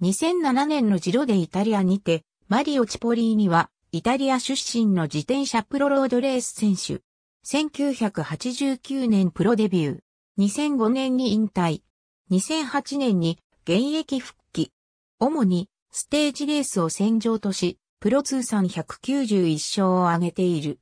2007年のジロでイタリアにて、マリオ・チポリーニは、イタリア出身の自転車プロロードレース選手。1989年プロデビュー。2005年に引退。2008年に現役復帰。主にステージレースを戦場とし、プロ通算191勝を挙げている。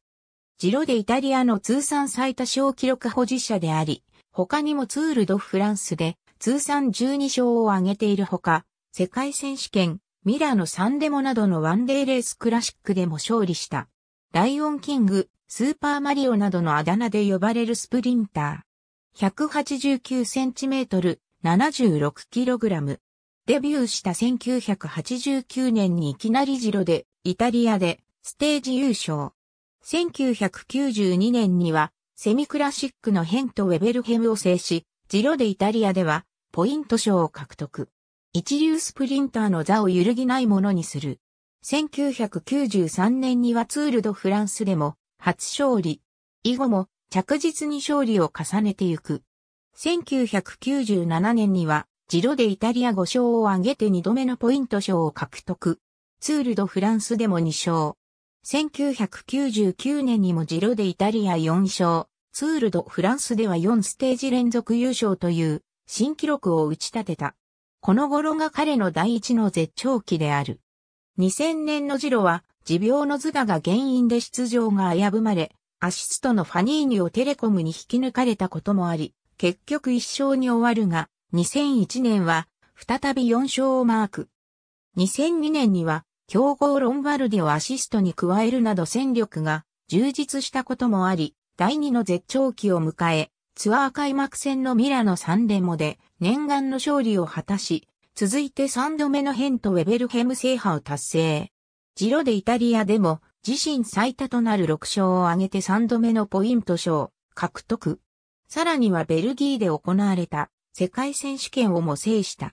ジロでイタリアの通算最多勝記録保持者であり、他にもツールドフランスで通算12勝を挙げているほか、世界選手権、ミラノサンデモなどのワンデーレースクラシックでも勝利した。ライオンキング、スーパーマリオなどのあだ名で呼ばれるスプリンター。189センチメートル、76キログラム。デビューした1989年にいきなりジロで、イタリアで、ステージ優勝。1992年には、セミクラシックのヘンとウェベルヘムを制し、ジロでイタリアでは、ポイント賞を獲得。一流スプリンターの座を揺るぎないものにする。1993年にはツールドフランスでも初勝利。以後も着実に勝利を重ねてゆく。1997年には、ジロでイタリア5勝を挙げて2度目のポイント賞を獲得。ツールドフランスでも2勝。1999年にもジロでイタリア4勝。ツールドフランスでは4ステージ連続優勝という新記録を打ち立てた。この頃が彼の第一の絶頂期である。2000年のジロは、持病のズガが原因で出場が危ぶまれ、アシストのファニーニをテレコムに引き抜かれたこともあり、結局一勝に終わるが、2001年は再び4勝をマーク。2002年には強豪ロンバルディをアシストに加えるなど戦力が充実したこともあり、第2の絶頂期を迎え、ツアー開幕戦のミラノ3レモで念願の勝利を果たし、続いて3度目のヘンとウェベルヘム制覇を達成。ジロでイタリアでも自身最多となる6勝を挙げて3度目のポイント賞獲得。さらにはベルギーで行われた世界選手権をも制した。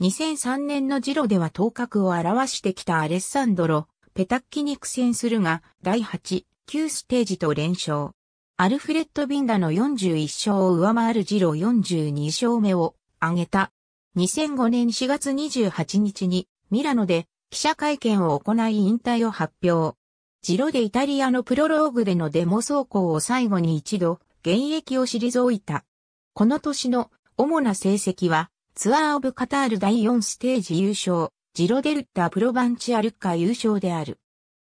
2003年のジロでは頭角を表してきたアレッサンドロ、ペタッキに苦戦するが、第8、9ステージと連勝。アルフレッド・ビンダの41勝を上回るジロ42勝目を挙げた。2005年4月28日にミラノで記者会見を行い引退を発表。ジロでイタリアのプロローグでのデモ走行を最後に一度現役を退いた。この年の主な成績はツアーオブカタール第4ステージ優勝、ジロデルタプロバンチアルカ優勝である。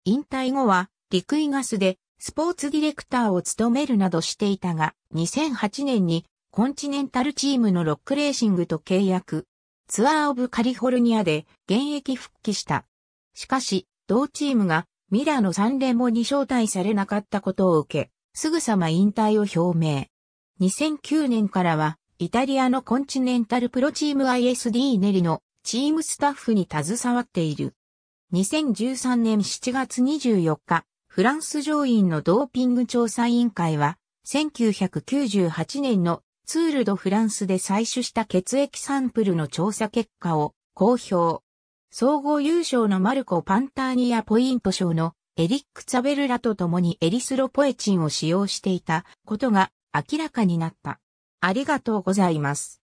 引退後はリクイガスでスポーツディレクターを務めるなどしていたが、2008年にコンチネンタルチームのロックレーシングと契約。ツアーオブカリフォルニアで現役復帰した。しかし、同チームがミラーの3連もに招待されなかったことを受け、すぐさま引退を表明。2009年からは、イタリアのコンチネンタルプロチーム ISD ネリのチームスタッフに携わっている。2013年7月24日、フランス上院のドーピング調査委員会は、1998年のツール・ド・フランスで採取した血液サンプルの調査結果を公表。総合優勝のマルコ・パンターニア・ポイント賞のエリック・ツァベルラと共にエリスロポエチンを使用していたことが明らかになった。ありがとうございます。